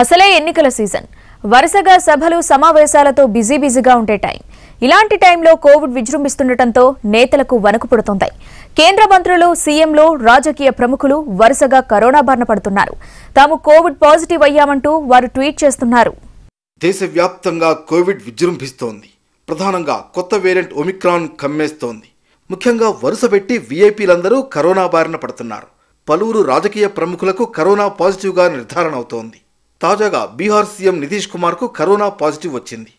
అసలే ఎన్నికల సీజన్ వరుసగా సభలు సమావేశాలతో బిజీ బిజీగా ఉండే టైం ఇలాంటి టైంలో కోవిడ్ విజృంభిస్తుండటంతో నేతలకు వణుకు పుడుతుంది కేంద్ర మంత్రులు సీఎంలు రాజకీయ ప్రముఖులు వరుసగా కరోనా బారిన పడుతున్నారు తాము కోవిడ్ పాజిటివ్ అయ్యామంటూ వారు ట్వీట్ చేస్తున్నారు దేశవ్యాప్తంగా కోవిడ్ విజృంభిస్తోంది ప్రధానంగా కొత్త వేరియంట్ ఒమిక్రాన్ కమ్మేస్తోంది ముఖ్యంగా వరుస పెట్టి వీఐపీలందరూ కరోనా బారిన పడుతున్నారు పలువురు రాజకీయ ప్రముఖులకు కరోనా పాజిటివ్గా నిర్ధారణ అవుతోంది తాజాగా బీహార్ సీఎం నితీష్ కుమార్కు కరోనా పాజిటివ్ వచ్చింది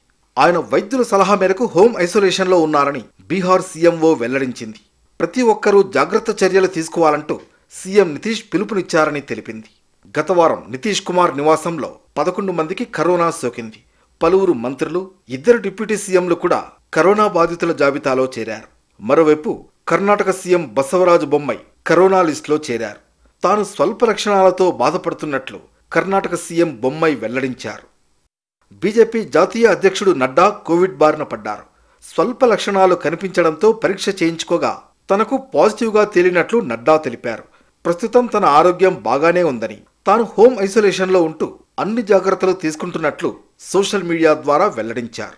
ఆయన వైద్యుల సలహా మేరకు హోమ్ ఐసోలేషన్లో ఉన్నారని బీహార్ సీఎంఓ వెల్లడించింది ప్రతి ఒక్కరూ జాగ్రత్త చర్యలు తీసుకోవాలంటూ సీఎం నితీష్ పిలుపునిచ్చారని తెలిపింది గత వారం నితీష్ కుమార్ నివాసంలో పదకొండు మందికి కరోనా సోకింది పలువురు మంత్రులు ఇద్దరు డిప్యూటీ సీఎంలు కూడా కరోనా బాధితుల జాబితాలో చేరారు మరోవైపు కర్ణాటక సీఎం బసవరాజు బొమ్మై కరోనా లిస్టులో చేరారు తాను స్వల్ప లక్షణాలతో బాధపడుతున్నట్లు కర్ణాటక సీఎం బొమ్మై వెల్లడించారు బీజేపీ జాతీయ అధ్యక్షుడు నడ్డా కోవిడ్ బారిన పడ్డారు స్వల్ప లక్షణాలు కనిపించడంతో పరీక్ష చేయించుకోగా తనకు పాజిటివ్గా తేలినట్లు నడ్డా తెలిపారు ప్రస్తుతం తన ఆరోగ్యం బాగానే ఉందని తాను హోం ఐసోలేషన్లో ఉంటూ అన్ని జాగ్రత్తలు తీసుకుంటున్నట్లు సోషల్ మీడియా ద్వారా వెల్లడించారు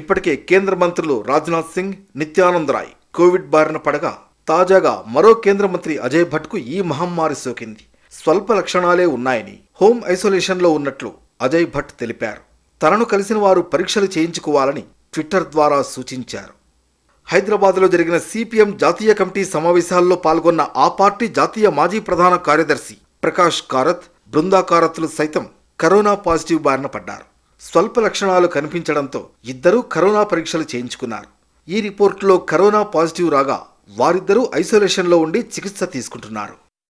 ఇప్పటికే కేంద్ర మంత్రులు రాజ్నాథ్ సింగ్ నిత్యానంద్ రాయ్ కోవిడ్ బారిన పడగా తాజాగా మరో కేంద్ర మంత్రి అజయ్ భట్కు ఈ మహమ్మారి సోకింది స్వల్ప లక్షణాలే ఉన్నాయని హోమ్ ఐసోలేషన్లో ఉన్నట్లు అజయ్ భట్ తెలిపారు తనను కలిసిన వారు పరీక్షలు చేయించుకోవాలని ట్విట్టర్ ద్వారా సూచించారు హైదరాబాద్లో జరిగిన సిపిఎం జాతీయ కమిటీ సమావేశాల్లో పాల్గొన్న ఆ పార్టీ జాతీయ మాజీ ప్రధాన కార్యదర్శి ప్రకాష్ కారత్ బృందా కారత్లు సైతం కరోనా పాజిటివ్ బారిన పడ్డారు స్వల్ప లక్షణాలు కనిపించడంతో ఇద్దరూ కరోనా పరీక్షలు చేయించుకున్నారు ఈ రిపోర్టులో కరోనా పాజిటివ్ రాగా వారిద్దరూ ఐసోలేషన్లో ఉండి చికిత్స తీసుకుంటున్నారు